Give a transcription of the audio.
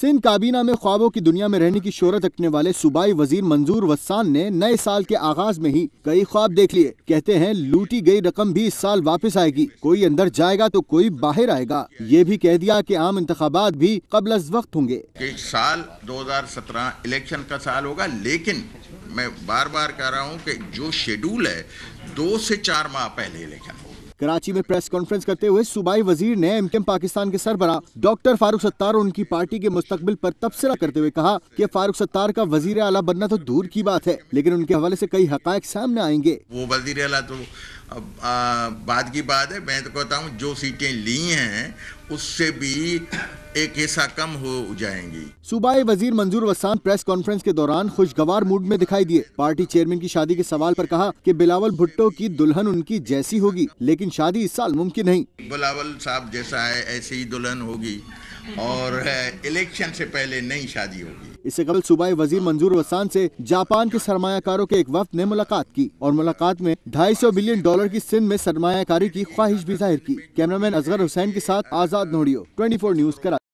سندھ کابینہ میں خوابوں کی دنیا میں رہنے کی شہرت رکھنے والے صوبائی وزیر منظور وسان نے نئے سال کے آغاز میں ہی کئی خواب دیکھ لیے کہتے ہیں لوٹی گئی رقم بھی اس سال واپس آئے گی کوئی اندر جائے گا تو کوئی باہر آئے گا یہ بھی کہہ دیا کہ عام انتخابات بھی قبل از وقت ہوں گے سال دو ہزار سترہ الیکشن کا سال ہوگا لیکن میں بار بار کہہ رہا ہوں کہ جو شیڈول ہے دو سے چار ماہ پہلے الیکشن ہوگا کراچی میں پریس کانفرنس کرتے ہوئے صوبائی وزیر نے ایم کیم پاکستان کے سر ڈاکٹر فاروق ستار اور ان کی پارٹی کے مستقبل پر تبصرہ کرتے ہوئے کہا کہ فاروق ستار کا وزیر اعلیٰ بننا تو دور کی بات ہے لیکن ان کے حوالے سے کئی حقائق سامنے آئیں گے وہ وزیر اعلیٰ تو بعد کی بات ہے میں تو کہتا ہوں جو سیٹیں لی ہیں اس سے بھی ایک حصہ کم ہو جائیں گی صوبائی وزیر منظور وسان پریس کانفرنس کے دوران خوشگوار موڈ میں دکھائی دیے پارٹی چیئرمین کی شادی کے سوال پر کہا کہ بلاول بھٹو کی دلہن ان کی جیسی ہوگی لیکن شادی اس سال ممکن نہیں بلاول صاحب جیسا ہے ایسی دلہن ہوگی اور الیکشن سے پہلے نئی شادی ہوگی اس سے قبل صوبائی وزیر منظور وسان سے جاپان کے سرمایہ کاروں کے ایک وفد نے ملاقات کی اور ملاقات میں ڈھائی سو بلین ڈالر کی سندھ میں سرمایہ کاری کی خواہش بھی ظاہر کی کیمرامین ازغر حسین کے ساتھ آزاد نوڑیو 24 نیوز کرا